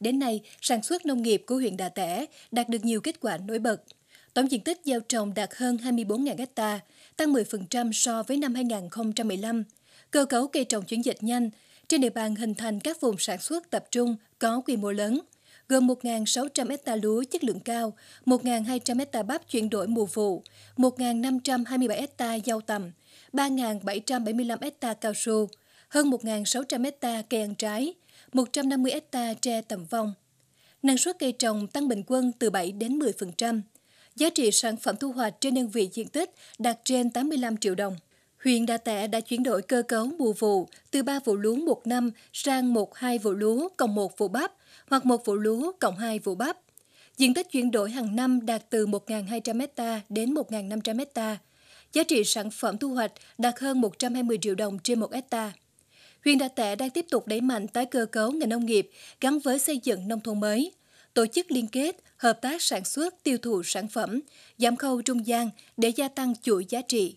Đến nay, sản xuất nông nghiệp của huyện Đà Tẻ đạt được nhiều kết quả nổi bật. Tổng diện tích gieo trồng đạt hơn 24.000 hecta, tăng 10% so với năm 2015. Cơ cấu cây trồng chuyển dịch nhanh, trên địa bàn hình thành các vùng sản xuất tập trung có quy mô lớn, gồm 1.600 hecta lúa chất lượng cao, 1.200 hecta bắp chuyển đổi mùa vụ, 1.527 hecta rau tầm, 3.775 hecta cao su, hơn 1.600 hecta cây ăn trái, 150 hecta tre tầm vong. Năng suất cây trồng tăng bình quân từ 7 đến 10%. Giá trị sản phẩm thu hoạch trên đơn vị diện tích đạt trên 85 triệu đồng. Huyện Đà Tẻ đã chuyển đổi cơ cấu mùa vụ từ 3 vụ lúa một năm sang 1-2 vụ lúa cộng 1 vụ bắp hoặc 1 vụ lúa cộng 2 vụ bắp. Diện tích chuyển đổi hàng năm đạt từ 1.200 ha đến 1.500 ha. Giá trị sản phẩm thu hoạch đạt hơn 120 triệu đồng trên 1 hectare huyện Đà Tẻ đang tiếp tục đẩy mạnh tái cơ cấu ngành nông nghiệp gắn với xây dựng nông thôn mới, tổ chức liên kết, hợp tác sản xuất, tiêu thụ sản phẩm, giảm khâu trung gian để gia tăng chuỗi giá trị.